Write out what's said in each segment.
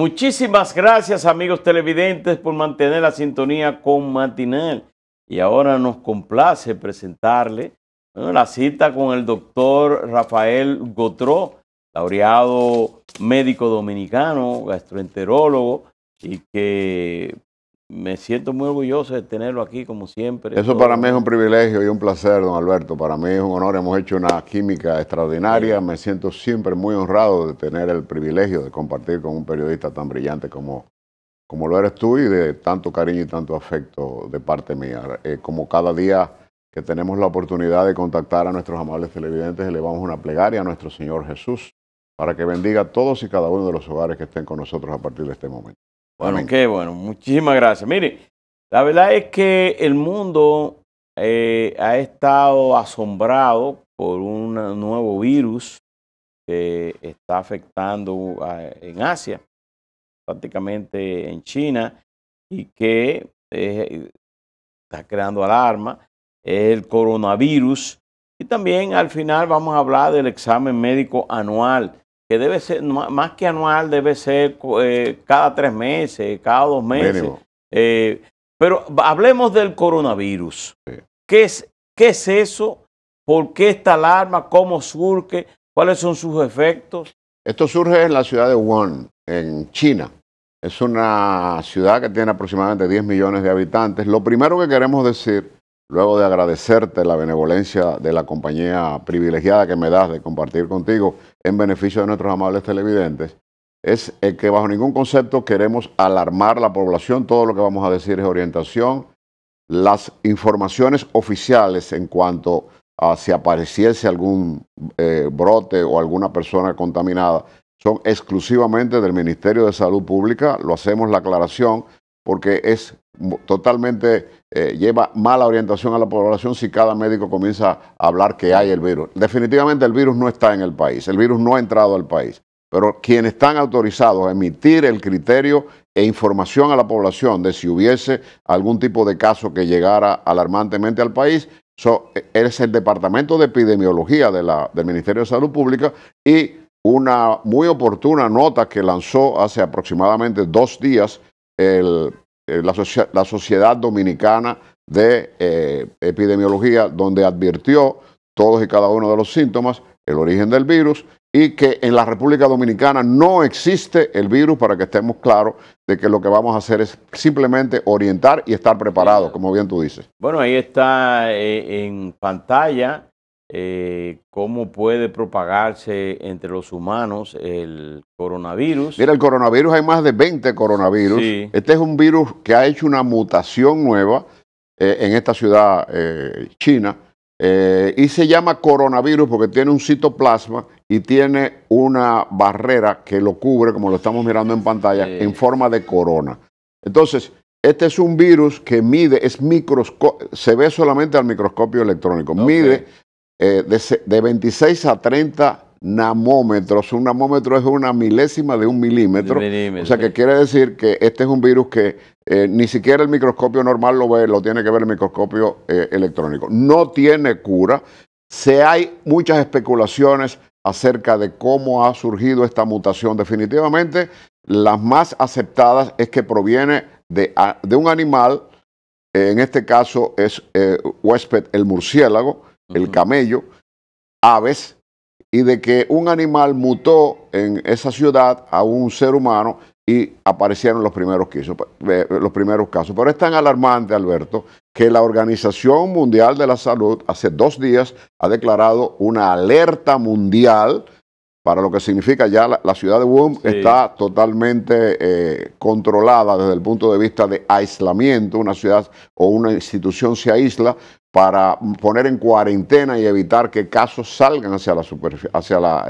Muchísimas gracias amigos televidentes por mantener la sintonía con Matinal. Y ahora nos complace presentarle la cita con el doctor Rafael Gotró, laureado médico dominicano, gastroenterólogo, y que me siento muy orgulloso de tenerlo aquí, como siempre. Eso para mí es un privilegio y un placer, don Alberto. Para mí es un honor. Hemos hecho una química extraordinaria. Me siento siempre muy honrado de tener el privilegio de compartir con un periodista tan brillante como, como lo eres tú y de tanto cariño y tanto afecto de parte mía. Eh, como cada día que tenemos la oportunidad de contactar a nuestros amables televidentes, elevamos una plegaria a nuestro Señor Jesús para que bendiga a todos y cada uno de los hogares que estén con nosotros a partir de este momento. Bueno, qué bueno. Muchísimas gracias. Mire, la verdad es que el mundo eh, ha estado asombrado por un nuevo virus que está afectando ah, en Asia, prácticamente en China, y que está creando alarma. el coronavirus. Y también al final vamos a hablar del examen médico anual que debe ser, más que anual, debe ser eh, cada tres meses, cada dos meses. Eh, pero hablemos del coronavirus. ¿Qué, es, ¿Qué es eso? ¿Por qué esta alarma? ¿Cómo surge? ¿Cuáles son sus efectos? Esto surge en la ciudad de Wuhan, en China. Es una ciudad que tiene aproximadamente 10 millones de habitantes. Lo primero que queremos decir luego de agradecerte la benevolencia de la compañía privilegiada que me das de compartir contigo en beneficio de nuestros amables televidentes, es que bajo ningún concepto queremos alarmar a la población, todo lo que vamos a decir es orientación, las informaciones oficiales en cuanto a si apareciese algún eh, brote o alguna persona contaminada son exclusivamente del Ministerio de Salud Pública, lo hacemos la aclaración porque es totalmente eh, lleva mala orientación a la población si cada médico comienza a hablar que hay el virus. Definitivamente el virus no está en el país, el virus no ha entrado al país, pero quienes están autorizados a emitir el criterio e información a la población de si hubiese algún tipo de caso que llegara alarmantemente al país, e-, es el Departamento de Epidemiología del Ministerio de Salud Pública y una muy oportuna nota que lanzó hace aproximadamente dos días el eh, la, la, Sociedad Dominicana de eh, Epidemiología, donde advirtió todos y cada uno de los síntomas, el origen del virus y que en la República Dominicana no existe el virus para que estemos claros de que lo que vamos a hacer es simplemente orientar y estar preparados, como bien tú dices. Bueno, ahí está eh, en pantalla eh, cómo puede propagarse entre los humanos el coronavirus. Mira, el coronavirus hay más de 20 coronavirus. Este es un virus que ha hecho una mutación nueva eh, en esta ciudad eh, china y se llama coronavirus porque tiene un citoplasma y tiene una barrera que lo cubre, como lo estamos mirando en pantalla, en forma de corona. Entonces, este es un virus que mide, es se ve solamente al microscopio electrónico, mide eh, de, 26 a 30 nanómetros Un nanómetro es una milésima de un milímetro. O sea que quiere decir que este es un virus que eh, ni siquiera el microscopio normal lo ve, lo tiene que ver el microscopio eh, electrónico. No tiene cura. Se hay muchas especulaciones acerca de cómo ha surgido esta mutación. Definitivamente, las más aceptadas es que proviene de, ah, de un animal, en este caso es huésped el murciélago, el camello, aves, y de que un animal mutó en esa ciudad a un ser humano y aparecieron los primeros, eh, los primeros casos. Pero es tan alarmante, Alberto, que la Organización Mundial de la Salud hace dos días ha declarado una alerta mundial para lo que significa ya la, ciudad de Wuhan está totalmente eh, controlada desde el punto de vista de aislamiento, una ciudad o una institución se aísla para poner en cuarentena y evitar que casos salgan hacia la superficie, hacia la,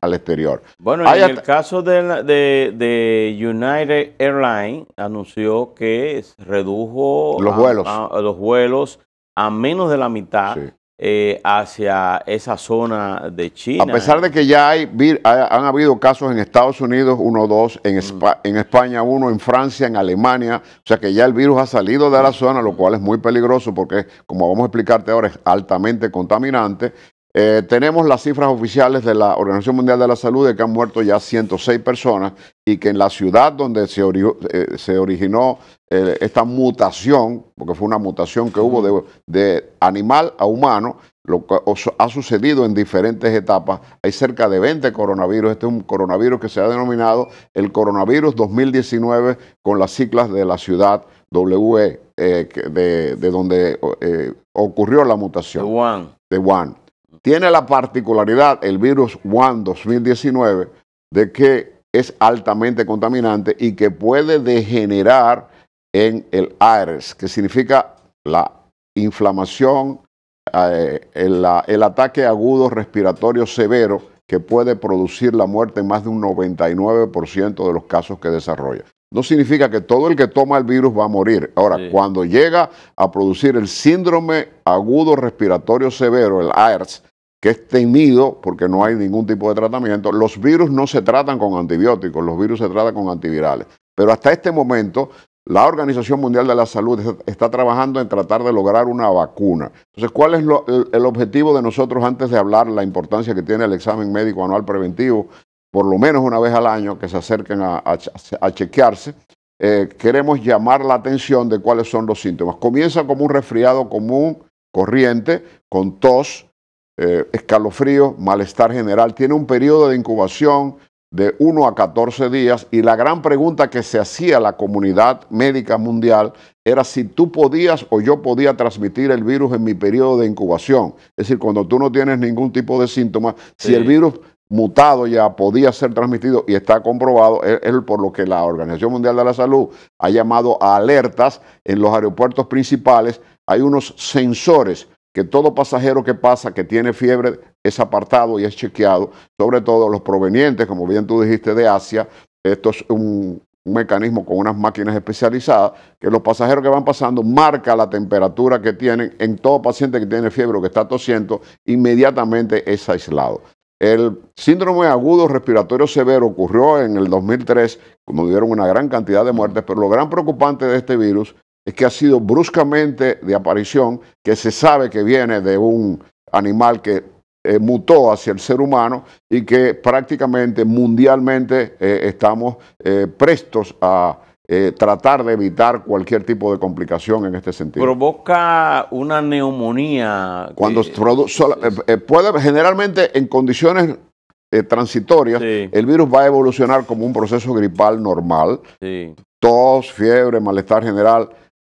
al exterior. Bueno, el caso de, de, United Airlines anunció que redujo los vuelos a, menos de la mitad eh, hacia esa zona de China. A pesar de que ya hay, han habido casos en Estados Unidos, uno o dos, en, mm. en España uno, en Francia, en Alemania, o sea que ya el virus ha salido de la mm. zona, lo cual es muy peligroso porque, como vamos a explicarte ahora, es altamente contaminante eh, tenemos las cifras oficiales de la Organización Mundial de la Salud de que han muerto ya 106 personas y que en la ciudad donde se, eh, se originó eh, esta mutación, porque fue una mutación que hubo de, animal a humano, lo que ha sucedido en diferentes etapas. Hay cerca de 20 coronavirus. Este es un coronavirus que se ha denominado el coronavirus 2019 con las siglas de la ciudad W, e, de, donde ocurrió la mutación. De WAN. De tiene la particularidad el virus WAN 2019 de que es altamente contaminante y que puede degenerar en el ARS, que significa la inflamación, eh, el, ataque agudo respiratorio severo que puede producir la muerte en más de un 99% de los casos que desarrolla. No significa que todo el que toma el virus va a morir. Ahora, cuando llega a producir el síndrome agudo respiratorio severo, el AERS, que es temido porque no hay ningún tipo de tratamiento. Los virus no se tratan con antibióticos, los virus se tratan con antivirales. Pero hasta este momento, la Organización Mundial de la Salud está trabajando en tratar de lograr una vacuna. Entonces, ¿cuál es el, objetivo de nosotros antes de hablar la importancia que tiene el examen médico anual preventivo? Por lo menos una vez al año que se acerquen a, chequearse. Eh, queremos llamar la atención de cuáles son los síntomas. Comienza como un resfriado común, corriente, con tos, eh, escalofrío, malestar general. Tiene un periodo de incubación de 1 a 14 días y la gran pregunta que se hacía la comunidad médica mundial era si tú podías o yo podía transmitir el virus en mi periodo de incubación. Es decir, cuando tú no tienes ningún tipo de síntoma, si el virus mutado ya podía ser transmitido y está comprobado, es, por lo que la Organización Mundial de la Salud ha llamado a alertas en los aeropuertos principales. Hay unos sensores que todo pasajero que pasa que tiene fiebre es apartado y es chequeado, sobre todo los provenientes, como bien tú dijiste, de Asia. Esto es un, mecanismo con unas máquinas especializadas que los pasajeros que van pasando marca la temperatura que tienen en todo paciente que tiene fiebre o que está tosiendo, inmediatamente es aislado. El síndrome agudo respiratorio severo ocurrió en el 2003, cuando dieron una gran cantidad de muertes, pero lo gran preocupante de este virus es que ha sido bruscamente de aparición, que se sabe que viene de un animal que eh, mutó hacia el ser humano y que prácticamente mundialmente eh, estamos eh, prestos a tratar de evitar cualquier tipo de complicación en este sentido. Provoca una neumonía. Cuando generalmente en condiciones transitorias, el virus va a evolucionar como un proceso gripal normal, tos, fiebre, malestar general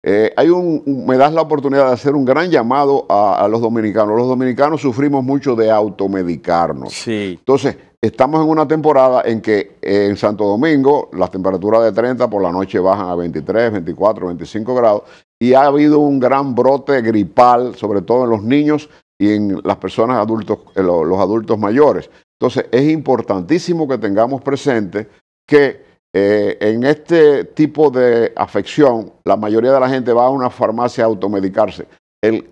eh, hay un, me das la oportunidad de hacer un gran llamado a, los dominicanos. Los dominicanos sufrimos mucho de automedicarnos. Sí. Entonces, estamos en una temporada en que eh, en Santo Domingo las temperaturas de 30 por la noche bajan a 23, 24, 25 grados y ha habido un gran brote gripal, sobre todo en los niños y en las personas adultos, eh, los adultos mayores. Entonces, es importantísimo que tengamos presente que eh, en este tipo de afección, la mayoría de la gente va a una farmacia a automedicarse. El,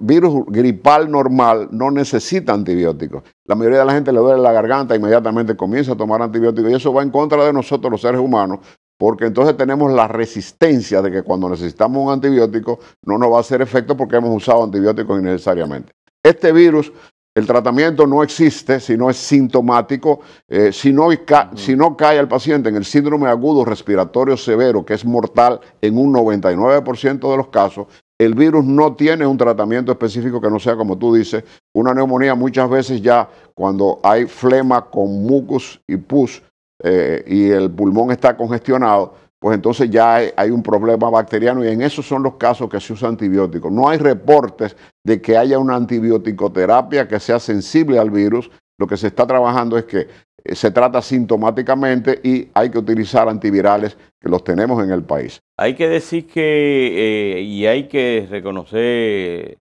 virus gripal normal no necesita antibióticos. La mayoría de la gente le duele la garganta, inmediatamente comienza a tomar antibióticos y eso va en contra de nosotros los seres humanos, porque entonces tenemos la resistencia de que cuando necesitamos un antibiótico no nos va a hacer efecto porque hemos usado antibióticos innecesariamente. Este virus el tratamiento no existe si no es sintomático, eh, si, no, si no cae al paciente en el síndrome agudo respiratorio severo, que es mortal en un 99% de los casos, el virus no tiene un tratamiento específico que no sea, como tú dices, una neumonía muchas veces ya cuando hay flema con mucus y pus eh, y el pulmón está congestionado, pues entonces ya hay, un problema bacteriano y en esos son los casos que se usa antibióticos. No hay reportes de que haya una terapia que sea sensible al virus. Lo que se está trabajando es que eh, se trata sintomáticamente y hay que utilizar antivirales que los tenemos en el país. Hay que decir que, eh, y hay que reconocer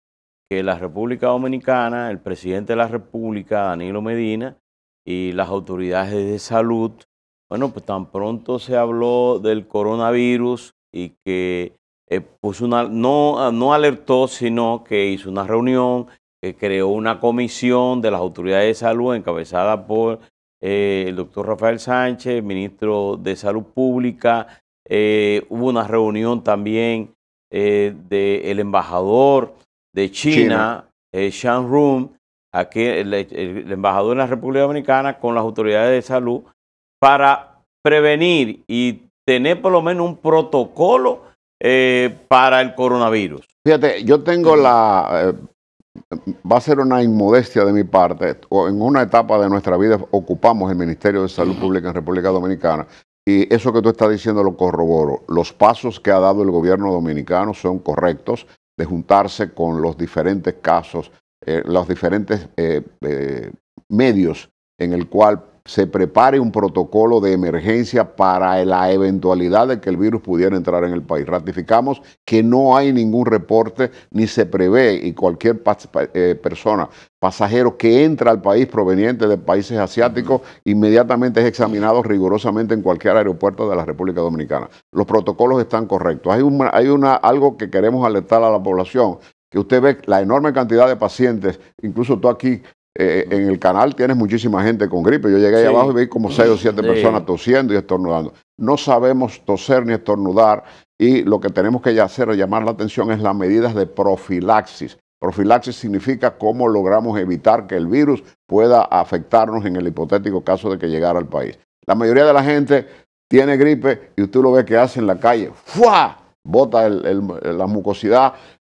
que la República Dominicana, el presidente de la República, Danilo Medina, y las autoridades de salud bueno, pues tan pronto se habló del coronavirus y que eh, puso una, no, ah, no alertó, sino que hizo una reunión, que creó una comisión de las autoridades de salud encabezada por eh, el doctor Rafael Sánchez, ministro de Salud Pública. Eh, hubo una reunión también del embajador de China, Shan Shang el embajador de la República Dominicana con las autoridades de salud para prevenir y tener por lo menos un protocolo eh, para el coronavirus? Fíjate, yo tengo la... Eh, va a ser una inmodestia de mi parte. En una etapa de nuestra vida ocupamos el Ministerio de Salud Pública en República Dominicana. Y eso que tú estás diciendo lo corroboro. Los pasos que ha dado el gobierno dominicano son correctos de juntarse con los diferentes casos, eh, los diferentes medios en el cual se prepare un protocolo de emergencia para la eventualidad de que el virus pudiera entrar en el país. Ratificamos que no hay ningún reporte ni se prevé y cualquier eh, persona, pasajero que entra al país proveniente de países asiáticos, inmediatamente es examinado rigurosamente en cualquier aeropuerto de la República Dominicana. Los protocolos están correctos. Hay, hay una, algo que queremos alertar a la población, que usted ve la enorme cantidad de pacientes, incluso tú aquí eh, en el canal tienes muchísima gente con gripe. Yo llegué ahí abajo y vi como seis o siete personas tosiendo y estornudando. No sabemos toser ni estornudar y lo que tenemos que hacer o llamar la atención es las medidas de profilaxis. Profilaxis significa cómo logramos evitar que el virus pueda afectarnos en el hipotético caso de que llegara al país. La mayoría de la gente tiene gripe y usted lo ve que hace en la calle. ¡Fua! Bota la mucosidad,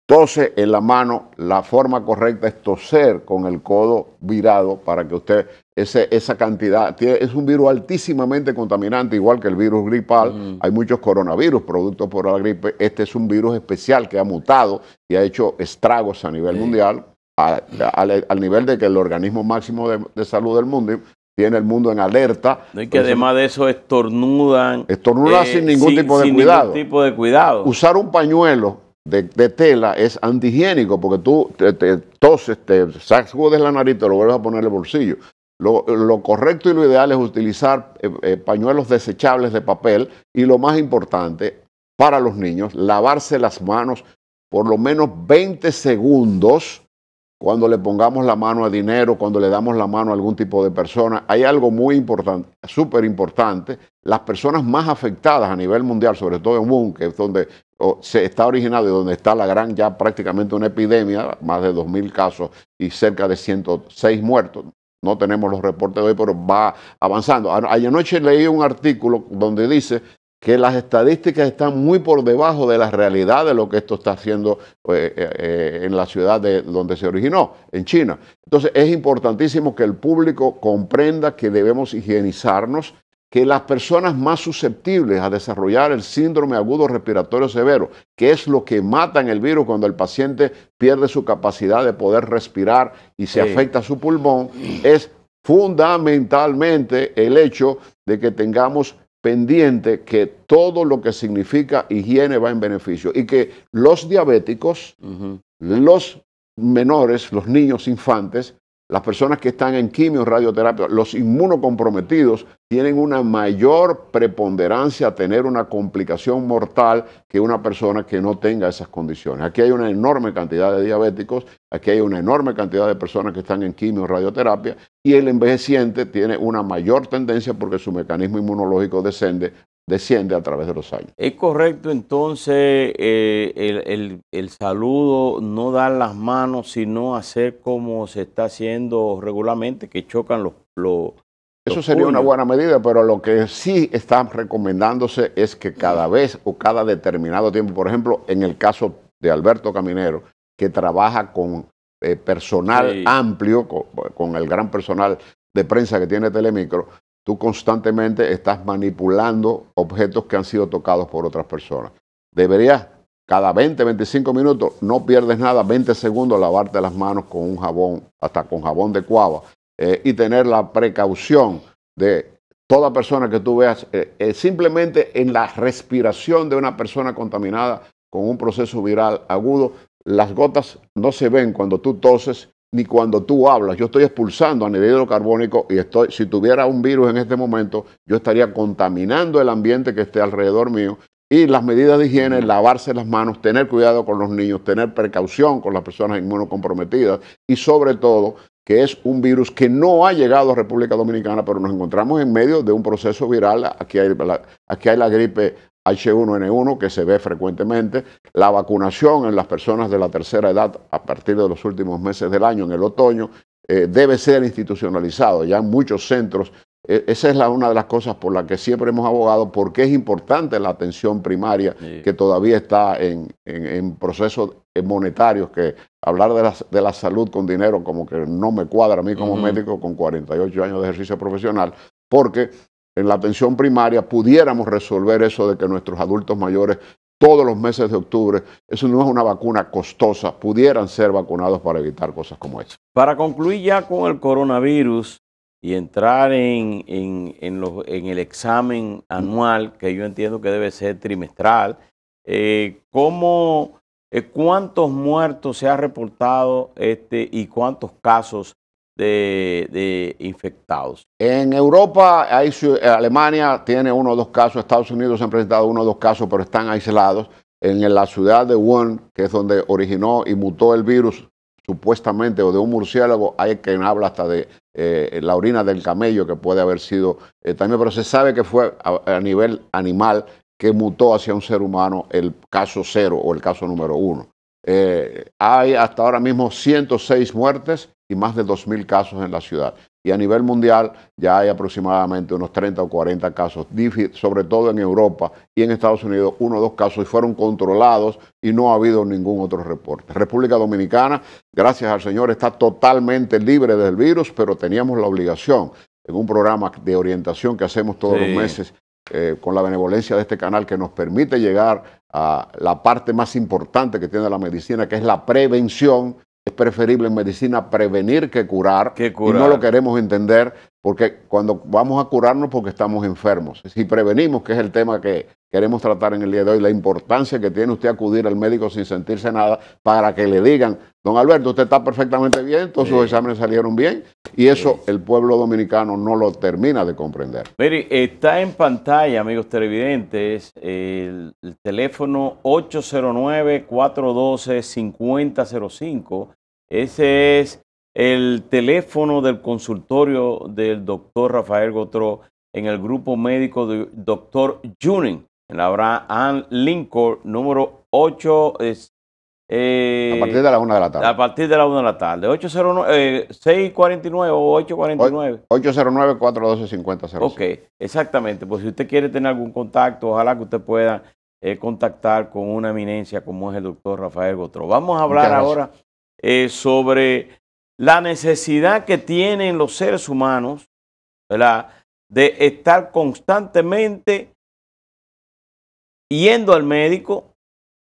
Tose en la mano, la forma correcta es toser con el codo virado para que usted, ese, esa cantidad, es un virus altísimamente contaminante, igual que el virus gripal. Mm. Hay muchos coronavirus productos por la gripe. Este es un virus especial que ha mutado y ha hecho estragos a nivel mundial, al nivel de que el organismo máximo de, salud del mundo tiene el mundo en alerta. y que además de eso estornudan. Estornudan eh, sin ningún tipo de cuidado. Ningún tipo de cuidado. Usar un pañuelo de, tela es antihigiénico porque tú te, toses, te sacudes la nariz, te lo vuelves a poner en el bolsillo. Lo, correcto y lo ideal es utilizar eh, eh, pañuelos desechables de papel y lo más importante para los niños, lavarse las manos por lo menos 20 segundos cuando le pongamos la mano a dinero, cuando le damos la mano a algún tipo de persona. Hay algo muy importante, súper importante. Las personas más afectadas a nivel mundial, sobre todo en Wuhan, que es donde se está originado y donde está la gran, ya prácticamente una epidemia, más de 2.000 casos y cerca de 106 muertos. No tenemos los reportes de hoy, pero va avanzando. Ayer Anoche leí un artículo donde dice que las estadísticas están muy por debajo de la realidad de lo que esto está haciendo pues, eh, eh, en la ciudad de donde se originó, en China. Entonces es importantísimo que el público comprenda que debemos higienizarnos, que las personas más susceptibles a desarrollar el síndrome agudo respiratorio severo, que es lo que mata en el virus cuando el paciente pierde su capacidad de poder respirar y se afecta su pulmón, es fundamentalmente el hecho de que tengamos pendiente que todo lo que significa higiene va en beneficio y que los diabéticos, los menores, los niños infantes, las personas que están en quimio, radioterapia, los inmunocomprometidos tienen una mayor preponderancia a tener una complicación mortal que una persona que no tenga esas condiciones. Aquí hay una enorme cantidad de diabéticos, aquí hay una enorme cantidad de personas que están en quimio, radioterapia, y el envejeciente tiene una mayor tendencia porque su mecanismo inmunológico descende desciende a través de los años. ¿Es correcto entonces eh, el, saludo, no dar las manos, sino hacer como se está haciendo regularmente, que chocan los... Eso sería una buena medida, pero lo que sí están recomendándose es que cada vez o cada determinado tiempo, por ejemplo, en el caso de Alberto Caminero, que trabaja con eh, personal amplio, con, con el gran personal de prensa que tiene Telemicro, tú constantemente estás manipulando objetos que han sido tocados por otras personas. Deberías cada 20, 25 minutos, no pierdes nada, 20 segundos, lavarte las manos con un jabón, hasta con jabón de cuava, eh, y tener la precaución de toda persona que tú veas, eh, eh, simplemente en la respiración de una persona contaminada con un proceso viral agudo, las gotas no se ven cuando tú toses ni cuando tú hablas. Yo estoy expulsando a nivel hidrocarbónico y estoy, si tuviera un virus en este momento, yo estaría contaminando el ambiente que esté alrededor mío. Y las medidas de higiene, lavarse las manos, tener cuidado con los niños, tener precaución con las personas inmunocomprometidas y sobre todo que es un virus que no ha llegado a República Dominicana, pero nos encontramos en medio de un proceso viral. Aquí hay la, aquí hay la gripe H1N1 que se ve frecuentemente, la vacunación en las personas de la tercera edad a partir de los últimos meses del año, en el otoño, eh, debe ser institucionalizado. Ya en muchos centros, e, esa es la, una de las cosas por las que siempre hemos abogado, porque es importante la atención primaria que todavía está en, procesos monetarios, que hablar de la, de la, salud con dinero como que no me cuadra a mí como médico con 48 años de ejercicio profesional, porque en la atención primaria pudiéramos resolver eso de que nuestros adultos mayores todos los meses de octubre, eso no es una vacuna costosa, pudieran ser vacunados para evitar cosas como esta. Para concluir ya con el coronavirus y entrar en, en, en el examen anual, que yo entiendo que debe ser trimestral, eh, ¿cómo, eh, ¿cuántos muertos se ha reportado este, y cuántos casos de, infectados. En Europa, eh, Alemania tiene uno o dos casos, Estados Unidos han presentado uno o dos casos, pero están aislados. En la ciudad de Wuhan, que es donde originó y mutó el virus, supuestamente, o de un murciélago, hay quien habla hasta de eh, la orina del camello, que puede haber sido eh, también, pero se sabe que fue a, nivel animal que mutó hacia un ser humano el caso cero o el caso número uno. hay hasta ahora mismo 106 muertes, y más de 2.000 casos en la ciudad. Y a nivel mundial ya hay aproximadamente unos 30 o 40 casos, sobre todo en Europa y en Estados Unidos, uno o dos casos y fueron controlados y no ha habido ningún otro reporte. República Dominicana, gracias al Señor, está totalmente libre del virus, pero teníamos la obligación en un programa de orientación que hacemos todos los meses eh, con la benevolencia de este canal que nos permite llegar a la parte más importante que tiene la medicina, que es la prevención, es preferible en medicina prevenir que curar, y no lo queremos entender porque cuando vamos a curarnos porque estamos enfermos. Si prevenimos, que es el tema que queremos tratar en el día de hoy, la importancia que tiene usted acudir al médico sin sentirse nada para que le digan, don Alberto, usted está perfectamente bien, todos sus exámenes salieron bien, y eso el pueblo dominicano no lo termina de comprender. Mire, está en pantalla, amigos televidentes, el teléfono 809-412-5005. Ese es el teléfono del consultorio del doctor Rafael Gotró en el grupo médico del doctor Junin, en la Abraham Lincoln, número 8. Es, eh, a partir de la 1 de la tarde. A partir de la 1 de la tarde. 809, 649 eh, o 849. 809 412 500 Ok, exactamente. Pues si usted quiere tener algún contacto, ojalá que usted pueda eh, contactar con una eminencia como es el doctor Rafael Gotró. Vamos a hablar ahora sobre la necesidad que tienen los seres humanos, ¿verdad? De estar constantemente yendo al médico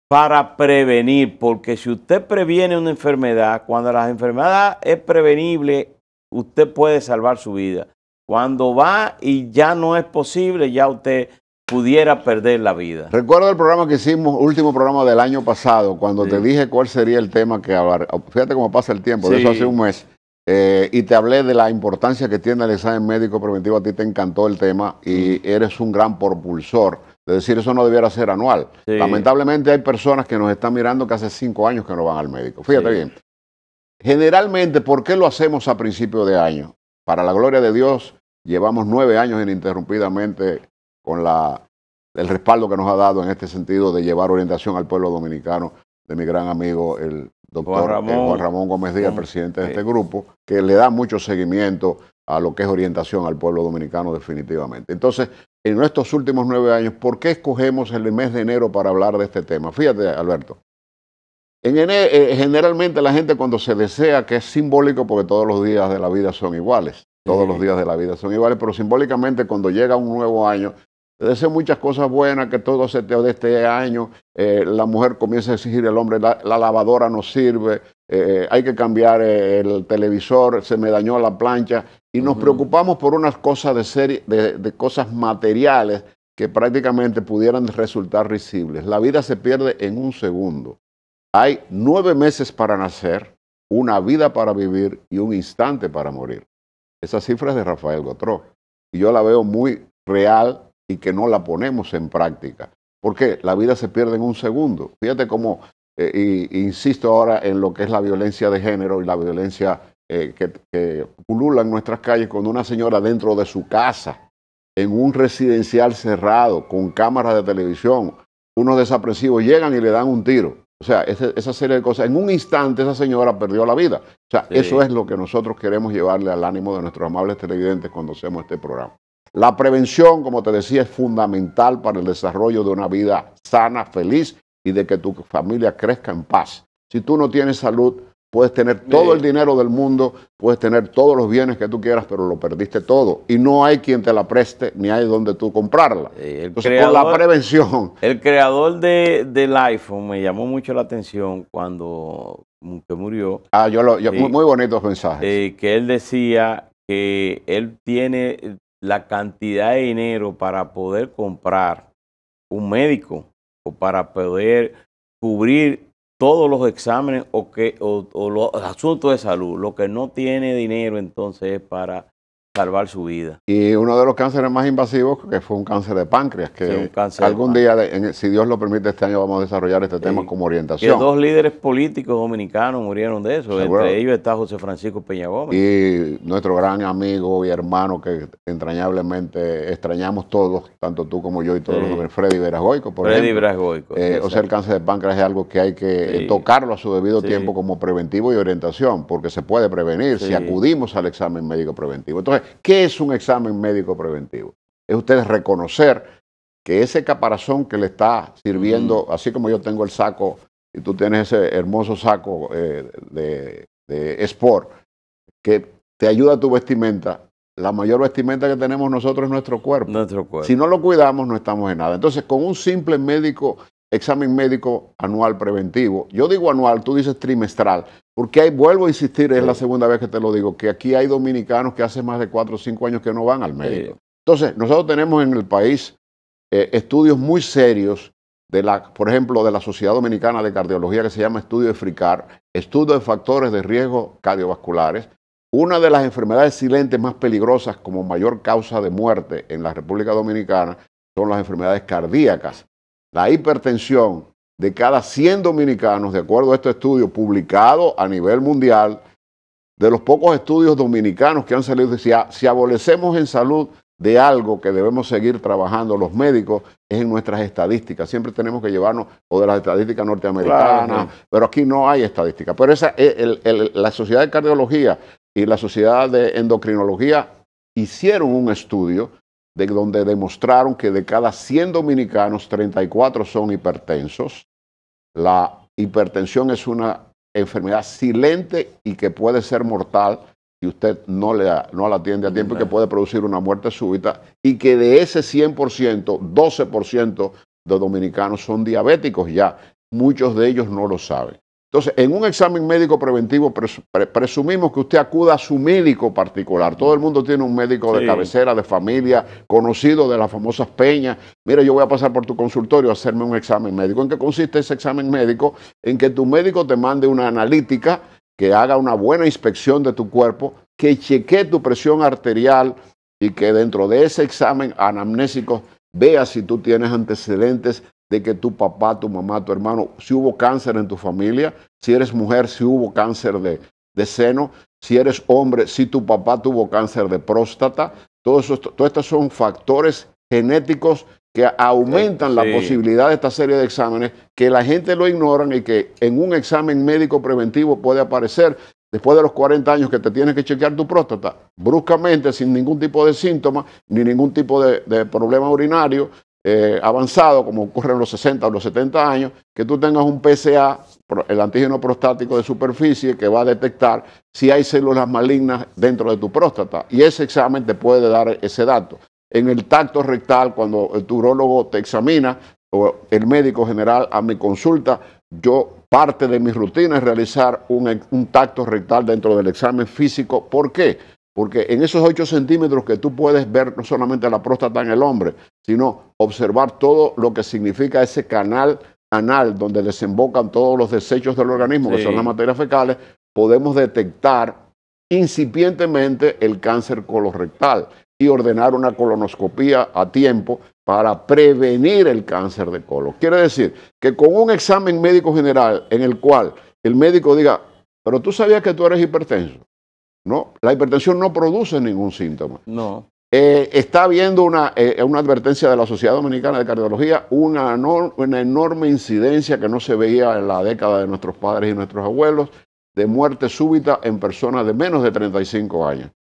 para prevenir, porque si usted previene una enfermedad, cuando la enfermedad es prevenible, usted puede salvar su vida. Cuando va y ya no es posible, ya usted pudiera perder la vida. Recuerdo el programa que hicimos, último programa del año pasado, cuando te dije cuál sería el tema que hablar. Fíjate cómo pasa el tiempo, de eso hace un mes. Eh, y te hablé de la importancia que tiene el examen médico preventivo. A ti te encantó el tema y eres un gran propulsor. Es decir, eso no debiera ser anual. Lamentablemente hay personas que nos están mirando que hace cinco años que no van al médico. Fíjate bien. Generalmente, ¿por qué lo hacemos a principio de año? Para la gloria de Dios, llevamos nueve años ininterrumpidamente con la, el respaldo que nos ha dado en este sentido de llevar orientación al pueblo dominicano de mi gran amigo, el doctor Juan eh, Ramón, Gómez Díaz, presidente de este grupo, que le da mucho seguimiento a lo que es orientación al pueblo dominicano definitivamente. Entonces, en nuestros últimos nueve años, ¿por qué escogemos el mes de enero para hablar de este tema? Fíjate, Alberto. En enero, eh, generalmente la gente cuando se desea que es simbólico porque todos los días de la vida son iguales, todos los días de la vida son iguales, pero simbólicamente cuando llega un nuevo año Deseo muchas cosas buenas, que todo se te de este año. Eh, la mujer comienza a exigir el hombre, la, lavadora no sirve, eh, hay que cambiar eh, el televisor, se me dañó la plancha. Y nos preocupamos por unas cosas de, de, cosas materiales que prácticamente pudieran resultar risibles. La vida se pierde en un segundo. Hay nueve meses para nacer, una vida para vivir y un instante para morir. esas cifras es de Rafael Gotró. Y yo la veo muy real y que no la ponemos en práctica. Porque la vida se pierde en un segundo. Fíjate cómo, eh, y, insisto ahora en lo que es la violencia de género y la violencia eh, que, que pulula en nuestras calles cuando una señora dentro de su casa, en un residencial cerrado, con cámaras de televisión, unos desapresivos llegan y le dan un tiro. O sea, esa serie de cosas. En un instante esa señora perdió la vida. O sea, eso es lo que nosotros queremos llevarle al ánimo de nuestros amables televidentes cuando hacemos este programa. La prevención, como te decía, es fundamental para el desarrollo de una vida sana, feliz y de que tu familia crezca en paz. Si tú no tienes salud, puedes tener todo el dinero del mundo, puedes tener todos los bienes que tú quieras, pero lo perdiste todo. Y no hay quien te la preste, ni hay donde tú comprarla. Entonces, con la prevención. El creador del iPhone me llamó mucho la atención cuando murió. Ah, yo lo, muy, muy, bonitos mensajes. Eh, que él decía que él tiene la cantidad de dinero para poder comprar un médico o para poder cubrir todos los exámenes o, que, o, los asuntos de salud. Lo que no tiene dinero entonces es para salvar su vida. Y uno de los cánceres más invasivos, que fue un cáncer de páncreas, que algún día, si Dios lo permite, este año vamos a desarrollar este tema como orientación. Que dos líderes políticos dominicanos murieron de eso, entre ellos está José Francisco Peña Gómez. Y nuestro gran amigo y hermano que entrañablemente extrañamos todos, tanto tú como yo y todos los demás, Freddy Verasgoico, por Freddy Verasgoico. Eh, o sea, el cáncer de páncreas es algo que hay que eh, tocarlo a su debido tiempo como preventivo y orientación, porque se puede prevenir si acudimos al examen médico preventivo. Entonces, ¿qué es un examen médico preventivo? Es ustedes reconocer que ese caparazón que le está sirviendo, así como yo tengo el saco y tú tienes ese hermoso saco eh, de, sport, que te ayuda a tu vestimenta, la mayor vestimenta que tenemos nosotros es nuestro cuerpo. nuestro cuerpo. Si no lo cuidamos, no estamos en nada. Entonces, con un simple médico examen médico anual preventivo. Yo digo anual, tú dices trimestral, porque ahí vuelvo a insistir, es la segunda vez que te lo digo, que aquí hay dominicanos que hace más de cuatro o cinco años que no van al médico. Entonces, nosotros tenemos en el país eh, estudios muy serios de la, por ejemplo, de la Sociedad Dominicana de Cardiología que se llama Estudio de FRICAR, estudio de factores de riesgo cardiovasculares. Una de las enfermedades silentes más peligrosas como mayor causa de muerte en la República Dominicana son las enfermedades cardíacas la hipertensión de cada 100 dominicanos, de acuerdo a este estudio publicado a nivel mundial, de los pocos estudios dominicanos que han salido, decía, si abolecemos en salud de algo que debemos seguir trabajando los médicos, es en nuestras estadísticas. Siempre tenemos que llevarnos, o de las estadísticas norteamericanas, pero aquí no hay estadística. Pero esa, eh, la Sociedad de Cardiología y la Sociedad de Endocrinología hicieron un estudio de donde demostraron que de cada 100 dominicanos, 34 son hipertensos. La hipertensión es una enfermedad silente y que puede ser mortal si usted no, le, no la atiende a tiempo y que puede producir una muerte súbita y que de ese 100%, 12% de dominicanos son diabéticos ya. Muchos de ellos no lo saben. Entonces, en un examen médico preventivo presumimos que usted acuda a su médico particular. Todo el mundo tiene un médico de cabecera, de familia, conocido de las famosas peñas. Mira, yo voy a pasar por tu consultorio a hacerme un examen médico. ¿En qué consiste ese examen médico? En que tu médico te mande una analítica que haga una buena inspección de tu cuerpo, que chequee tu presión arterial y que dentro de ese examen anamnésico vea si tú tienes antecedentes de que tu papá, tu mamá, tu hermano, si hubo cáncer en tu familia, si eres mujer, si hubo cáncer de, de seno, si eres hombre, si tu papá tuvo cáncer de próstata, todos estos son factores genéticos que aumentan la posibilidad de esta serie de exámenes, que la gente lo ignoran y que en un examen médico preventivo puede aparecer después de los 40 años que te tienes que chequear tu próstata, bruscamente, sin ningún tipo de síntoma, ni ningún tipo de problema urinario, eh, avanzado, como ocurre en los 60 o los 70 años, que tú tengas un PSA, el antígeno prostático de superficie, que va a detectar si hay células malignas dentro de tu próstata. Y ese examen te puede dar ese dato. En el tacto rectal, cuando el urólogo te examina, o el médico general a mi consulta, yo parte de mis rutina es realizar un, un tacto rectal dentro del examen físico. ¿Por qué? Porque en esos 8 centímetros que tú puedes ver no solamente la próstata en el hombre, sino observar todo lo que significa ese canal anal donde desembocan todos los desechos del organismo, que son las materias fecales, podemos detectar incipientemente el cáncer colorectal y ordenar una colonoscopía a tiempo para prevenir el cáncer de colon. Quiere decir que con un examen médico general en el cual el médico diga, pero tú sabías que tú eres hipertenso, no, la hipertensión no produce ningún síntoma. No. Eh, está habiendo eh, una, advertencia de la Sociedad Dominicana de Cardiología, una, enorme incidencia que no se veía en la década de nuestros padres y nuestros abuelos de muerte súbita en personas de menos de 35 años.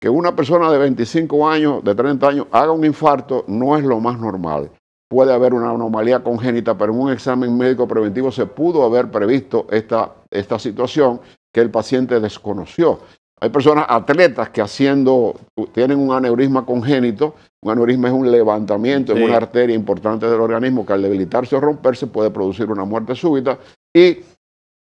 Que una persona de 25 años, de 30 años, haga un infarto no es lo más normal. Puede haber una anomalía congénita, pero en un examen médico preventivo se pudo haber previsto esta situación que el paciente desconoció. Hay personas, atletas, que haciendo, tienen un aneurisma congénito. Un aneurisma es un levantamiento en una arteria importante del organismo que al debilitarse o romperse puede producir una muerte súbita. Y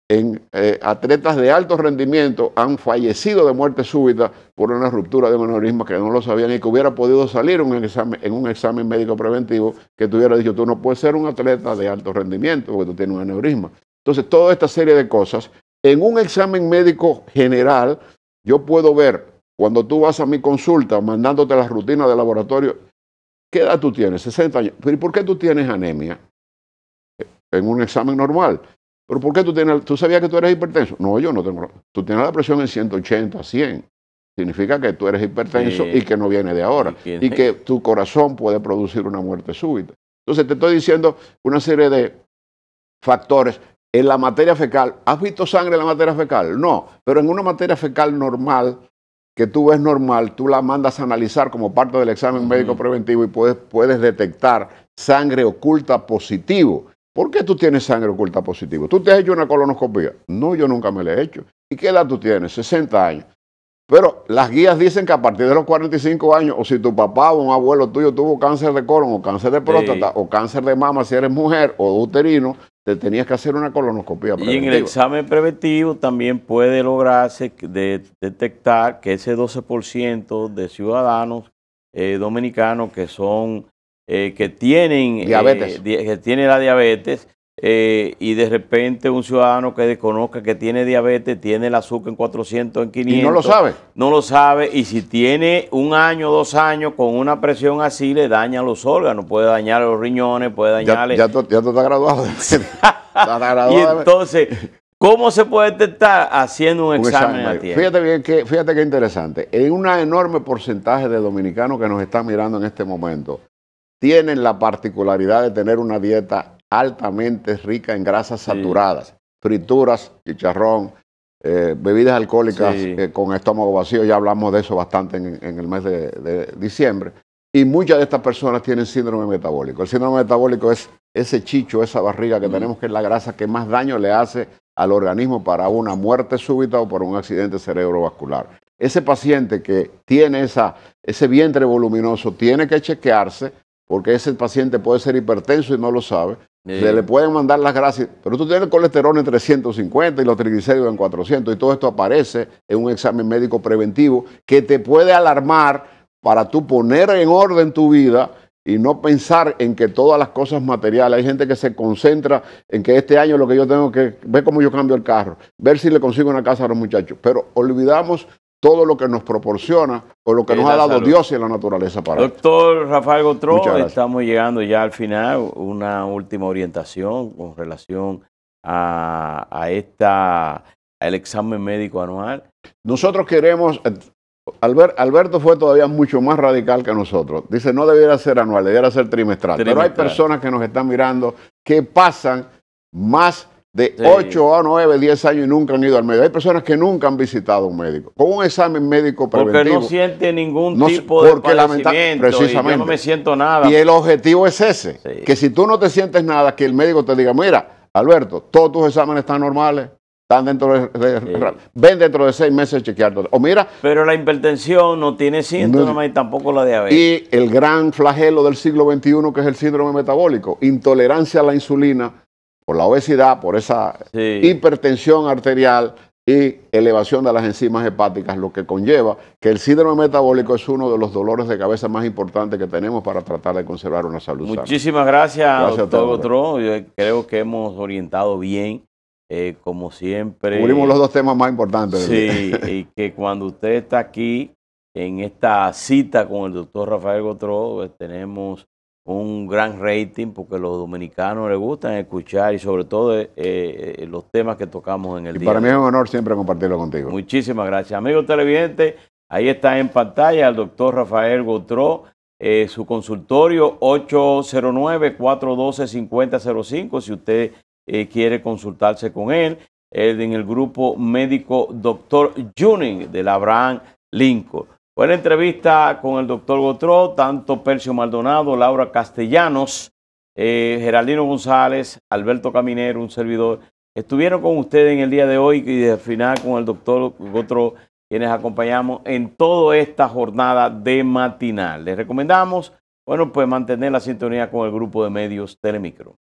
en eh, atletas de alto rendimiento han fallecido de muerte súbita por una ruptura de un aneurisma que no lo sabían y que hubiera podido salir en un examen médico preventivo que tuviera dicho, tú no puedes ser un atleta de alto rendimiento porque tú tienes un aneurisma. Entonces, toda esta serie de cosas, en un examen médico general, yo puedo ver cuando tú vas a mi consulta mandándote las rutinas de laboratorio, ¿qué edad tú tienes? 60 años. ¿Pero por qué tú tienes anemia? En un examen normal. ¿Pero por qué tú tienes, tú sabías que tú eres hipertenso? No, yo no tengo. Tú tienes la presión en 180, 100. Significa que tú eres hipertenso y que no viene de ahora. Y que tu corazón puede producir una muerte súbita. Entonces te estoy diciendo una serie de factores en la materia fecal. ¿Has visto sangre en la materia fecal? No, pero en una materia fecal normal, que tú ves normal, tú la mandas a analizar como parte del examen médico preventivo y puedes, puedes detectar sangre oculta positivo. ¿Por qué tú tienes sangre oculta positivo? ¿Tú te has hecho una colonoscopia? No, yo nunca me la he hecho. ¿Y qué edad tú tienes? 60 años. Pero las guías dicen que a partir de los 45 años, o si tu papá o un abuelo tuyo tuvo cáncer de colon, o cáncer de próstata, o cáncer de mama si eres mujer, o uterino, te tenías que hacer una colonoscopia. Y en el examen preventivo también puede lograrse detectar que ese 12% de ciudadanos eh, dominicanos que son eh, que tienen eh, diabetes. que tiene la diabetes eh, y de repente un ciudadano que desconozca que tiene diabetes, tiene el azúcar en 400, en 500. Y no lo sabe. No lo sabe. Y si tiene un año, dos años con una presión así, le daña los órganos. Puede dañar los riñones, puede dañarle. Ya, ya, tú estás graduado. graduado. entonces, ¿cómo se puede detectar haciendo un, examen, Fíjate bien, que, fíjate qué interesante. En un enorme porcentaje de dominicanos que nos están mirando en este momento, tienen la particularidad de tener una dieta altamente rica en grasas saturadas, frituras, chicharrón, eh, bebidas alcohólicas eh, con estómago vacío, ya hablamos de eso bastante en, el mes de, diciembre. Y muchas de estas personas tienen síndrome metabólico. El síndrome metabólico es ese chicho, esa barriga que tenemos, que es la grasa que más daño le hace al organismo para una muerte súbita o por un accidente cerebrovascular. Ese paciente que tiene esa, ese vientre voluminoso tiene que chequearse porque ese paciente puede ser hipertenso y no lo sabe, se le pueden mandar las gracias, pero tú tienes el colesterol en 350 y los triglicéridos en 400 y todo esto aparece en un examen médico preventivo que te puede alarmar para tú poner en orden tu vida y no pensar en que todas las cosas materiales, hay gente que se concentra en que este año lo que yo tengo que ver cómo yo cambio el carro, ver si le consigo una casa a los muchachos, pero olvidamos todo lo que nos proporciona o lo que nos ha dado Dios y la naturaleza para Doctor Rafael Gotró, estamos llegando ya al final. Una última orientación con relación a, esta el examen médico anual. Nosotros queremos, eh, Alberto fue todavía mucho más radical que nosotros. Dice, no debiera ser anual, debiera ser trimestral. trimestral. Pero hay personas que nos están mirando que pasan más de 8 a 9, 10 años y nunca han ido al médico. Hay personas que nunca han visitado un médico. Con un examen médico preventivo. Porque no siente ningún tipo de porque padecimiento precisamente. no me siento nada. Y el objetivo es ese. Que si tú no te sientes nada, que el médico te diga, mira, Alberto, todos tus exámenes están normales. Están dentro de, ven dentro de seis meses a O mira. Pero la hipertensión no tiene síntomas y tampoco la diabetes. Y el gran flagelo del siglo XXI, que es el síndrome metabólico, intolerancia a la insulina, por la obesidad, por esa hipertensión arterial y elevación de las enzimas hepáticas, lo que conlleva que el síndrome metabólico es uno de los dolores de cabeza más importantes que tenemos para tratar de conservar una salud Muchísimas sana. gracias, gracias, doctor Gotró. Yo creo que hemos orientado bien, eh, como siempre. Cubrimos los dos temas más importantes. Sí, y que cuando usted está aquí en esta cita con el doctor Rafael Gotró, pues, tenemos un gran rating porque los dominicanos les gustan escuchar y sobre todo eh, eh, los temas que tocamos en el y Para mí es un honor siempre compartirlo contigo. Muchísimas gracias. Amigos televidentes, ahí está en pantalla el doctor Rafael Gotró, eh, su consultorio 809-412-5005, si usted quiere consultarse con él, en el grupo médico doctor de la Abraham Lincoln. Buena entrevista con el doctor Gotró, tanto Percio Maldonado, Laura Castellanos, eh, Geraldino González, Alberto Caminero, un servidor. Estuvieron con ustedes en el día de hoy y al final con el doctor Gotró, quienes acompañamos en toda esta jornada de matinal. Les recomendamos, bueno, pues mantener la sintonía con el grupo de medios Telemicro.